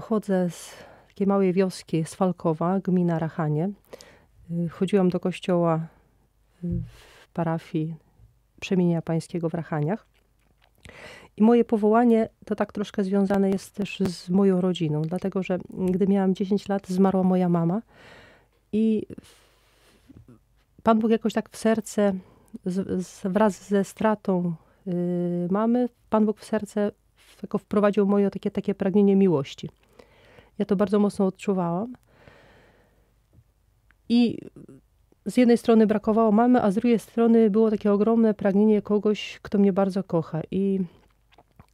pochodzę z takiej małej wioski, z Falkowa, gmina Rachanie. Y, Chodziłam do kościoła y, w parafii Przemienia Pańskiego w Rachaniach. I moje powołanie to tak troszkę związane jest też z moją rodziną, dlatego że gdy miałam 10 lat, zmarła moja mama i Pan Bóg jakoś tak w serce, z, z, wraz ze stratą y, mamy, Pan Bóg w serce jako wprowadził moje takie, takie pragnienie miłości. Ja to bardzo mocno odczuwałam. I z jednej strony brakowało mamy, a z drugiej strony było takie ogromne pragnienie kogoś, kto mnie bardzo kocha. I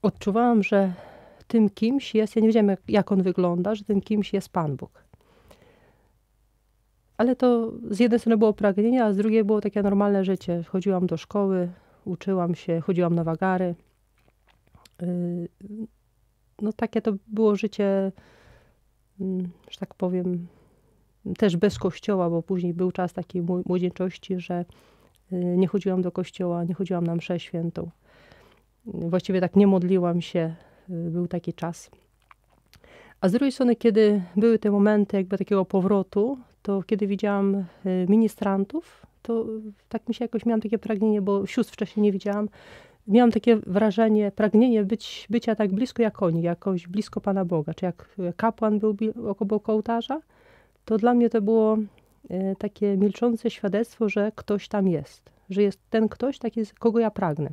odczuwałam, że tym kimś jest, ja nie wiedziałam jak, jak on wygląda, że tym kimś jest Pan Bóg. Ale to z jednej strony było pragnienie, a z drugiej było takie normalne życie. Chodziłam do szkoły, uczyłam się, chodziłam na wagary. Y, no takie to było życie Mm, że tak powiem, też bez kościoła, bo później był czas takiej młodzieńczości, że y, nie chodziłam do kościoła, nie chodziłam na mszę świętą. Właściwie tak nie modliłam się, y, był taki czas. A z drugiej strony, kiedy były te momenty jakby takiego powrotu, to kiedy widziałam y, ministrantów, to tak mi się jakoś miałam takie pragnienie, bo sióstr wcześniej nie widziałam, miałam takie wrażenie, pragnienie być, bycia tak blisko jak oni, jakoś blisko Pana Boga. Czy jak kapłan był obok ołtarza, to dla mnie to było e, takie milczące świadectwo, że ktoś tam jest, że jest ten ktoś, taki, kogo ja pragnę.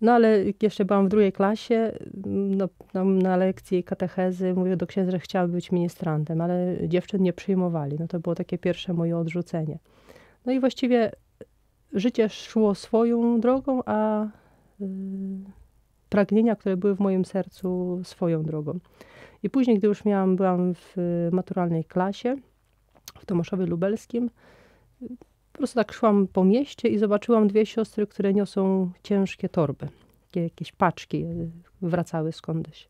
No ale jeszcze byłam w drugiej klasie, no, no, na lekcji katechezy mówię do księdza, że chciałabym być ministrantem, ale dziewczyn nie przyjmowali. No to było takie pierwsze moje odrzucenie. No i właściwie życie szło swoją drogą, a y, pragnienia, które były w moim sercu, swoją drogą. I później, gdy już miałam, byłam w y, maturalnej klasie w Tomaszowie Lubelskim, y, po prostu tak szłam po mieście i zobaczyłam dwie siostry, które niosą ciężkie torby, jakieś paczki wracały skądś.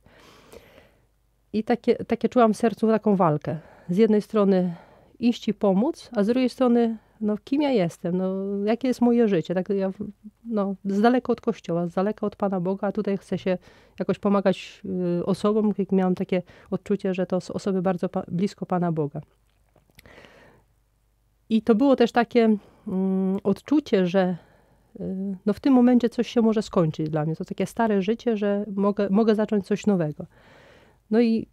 I takie, takie czułam w sercu taką walkę. Z jednej strony iść i pomóc, a z drugiej strony no kim ja jestem, no jakie jest moje życie, tak ja no, z daleka od Kościoła, z daleka od Pana Boga, a tutaj chcę się jakoś pomagać y, osobom, jak miałam takie odczucie, że to są osoby bardzo pa blisko Pana Boga. I to było też takie y, odczucie, że y, no, w tym momencie coś się może skończyć dla mnie. To takie stare życie, że mogę, mogę zacząć coś nowego. No i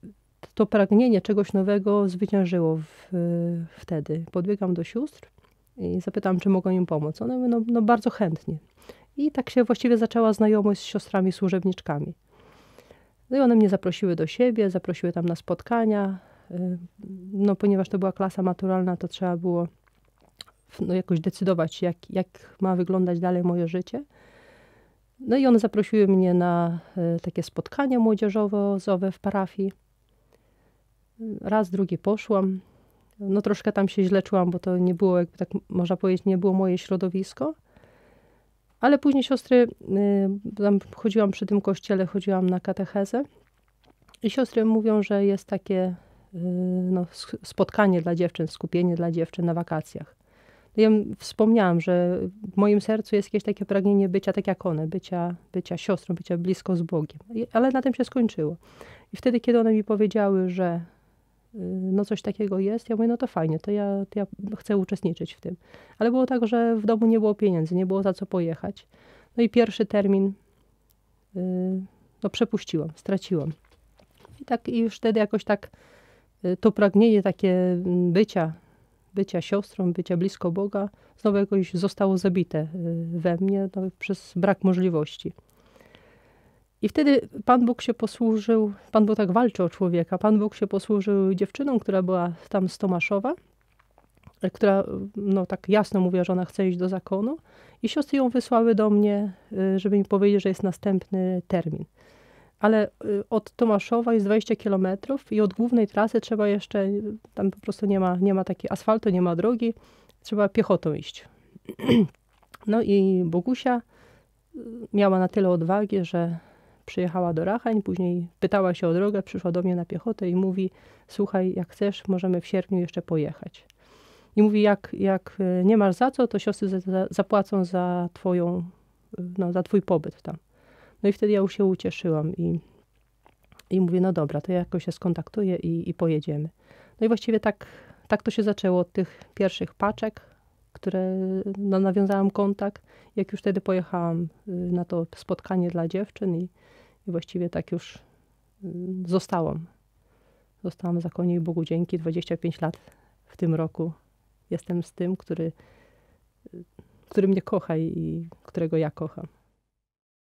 to pragnienie czegoś nowego zwyciężyło w, y, wtedy. Podbiegam do sióstr i zapytałam, czy mogą im pomóc. One mówią, no, no bardzo chętnie. I tak się właściwie zaczęła znajomość z siostrami służebniczkami. No i one mnie zaprosiły do siebie, zaprosiły tam na spotkania. Y, no, ponieważ to była klasa maturalna, to trzeba było no, jakoś decydować, jak, jak ma wyglądać dalej moje życie. No i one zaprosiły mnie na y, takie spotkanie młodzieżowo-ozowe w parafii. Raz, drugi poszłam. No troszkę tam się źle czułam, bo to nie było, jakby tak można powiedzieć, nie było moje środowisko. Ale później siostry, y, tam chodziłam przy tym kościele, chodziłam na katechezę i siostry mówią, że jest takie y, no, spotkanie dla dziewczyn, skupienie dla dziewczyn na wakacjach. No, ja wspomniałam, że w moim sercu jest jakieś takie pragnienie bycia tak jak one, bycia, bycia siostrą, bycia blisko z Bogiem. Ale na tym się skończyło. I wtedy, kiedy one mi powiedziały, że no coś takiego jest. Ja mówię, no to fajnie, to ja, to ja chcę uczestniczyć w tym. Ale było tak, że w domu nie było pieniędzy, nie było za co pojechać. No i pierwszy termin y, no przepuściłam, straciłam. I tak i już wtedy jakoś tak y, to pragnienie takie mm, bycia, bycia siostrą, bycia blisko Boga, znowu jakoś zostało zabite y, we mnie no, przez brak możliwości. I wtedy Pan Bóg się posłużył, Pan Bóg tak walczy o człowieka, Pan Bóg się posłużył dziewczyną, która była tam z Tomaszowa, e, która no, tak jasno mówiła, że ona chce iść do zakonu i siostry ją wysłały do mnie, e, żeby mi powiedzieć, że jest następny termin. Ale e, od Tomaszowa jest 20 kilometrów i od głównej trasy trzeba jeszcze, tam po prostu nie ma, nie ma takiej asfaltu, nie ma drogi, trzeba piechotą iść. No i Bogusia miała na tyle odwagi, że przyjechała do Rachań, później pytała się o drogę, przyszła do mnie na piechotę i mówi: Słuchaj, jak chcesz, możemy w sierpniu jeszcze pojechać. I mówi: Jak, jak e, nie masz za co, to siostry za, za, zapłacą za, twoją, e, no, za twój pobyt tam. No i wtedy ja już się ucieszyłam i, i mówię: No dobra, to ja jakoś się skontaktuję i, i pojedziemy. No i właściwie tak, tak to się zaczęło od tych pierwszych paczek, które no, nawiązałam kontakt, jak już wtedy pojechałam y, na to spotkanie dla dziewczyn i, i właściwie tak już y, zostałam. Zostałam w i Bogu dzięki, 25 lat w tym roku. Jestem z tym, który, y, który mnie kocha i którego ja kocham.